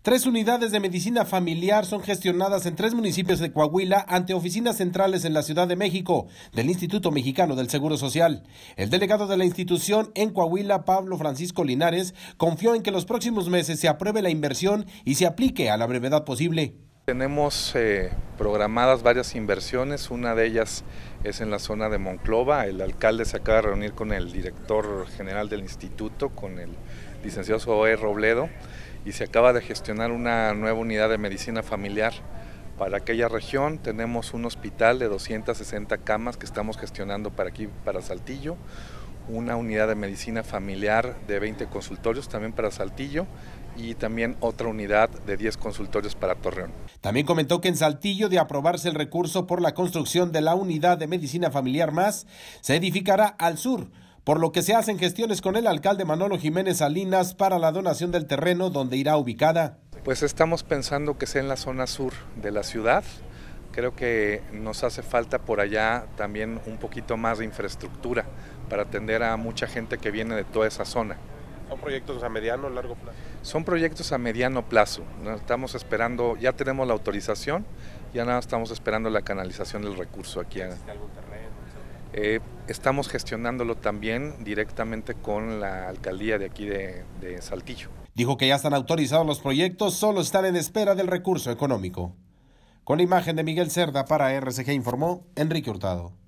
Tres unidades de medicina familiar son gestionadas en tres municipios de Coahuila ante oficinas centrales en la Ciudad de México del Instituto Mexicano del Seguro Social. El delegado de la institución en Coahuila, Pablo Francisco Linares, confió en que los próximos meses se apruebe la inversión y se aplique a la brevedad posible. Tenemos eh, programadas varias inversiones, una de ellas es en la zona de Monclova, el alcalde se acaba de reunir con el director general del instituto, con el licenciado Zoe Robledo, y se acaba de gestionar una nueva unidad de medicina familiar para aquella región. Tenemos un hospital de 260 camas que estamos gestionando para aquí, para Saltillo, una unidad de medicina familiar de 20 consultorios también para Saltillo y también otra unidad de 10 consultorios para Torreón. También comentó que en Saltillo, de aprobarse el recurso por la construcción de la unidad de medicina familiar más, se edificará al sur, por lo que se hacen gestiones con el alcalde Manolo Jiménez Salinas para la donación del terreno donde irá ubicada. Pues estamos pensando que sea en la zona sur de la ciudad. Creo que nos hace falta por allá también un poquito más de infraestructura para atender a mucha gente que viene de toda esa zona. ¿Son proyectos a mediano o largo plazo? Son proyectos a mediano plazo. Estamos esperando, ya tenemos la autorización, ya nada, estamos esperando la canalización del recurso aquí. Eh, estamos gestionándolo también directamente con la alcaldía de aquí de, de Saltillo. Dijo que ya están autorizados los proyectos, solo están en espera del recurso económico. Con la imagen de Miguel Cerda para RCG informó Enrique Hurtado.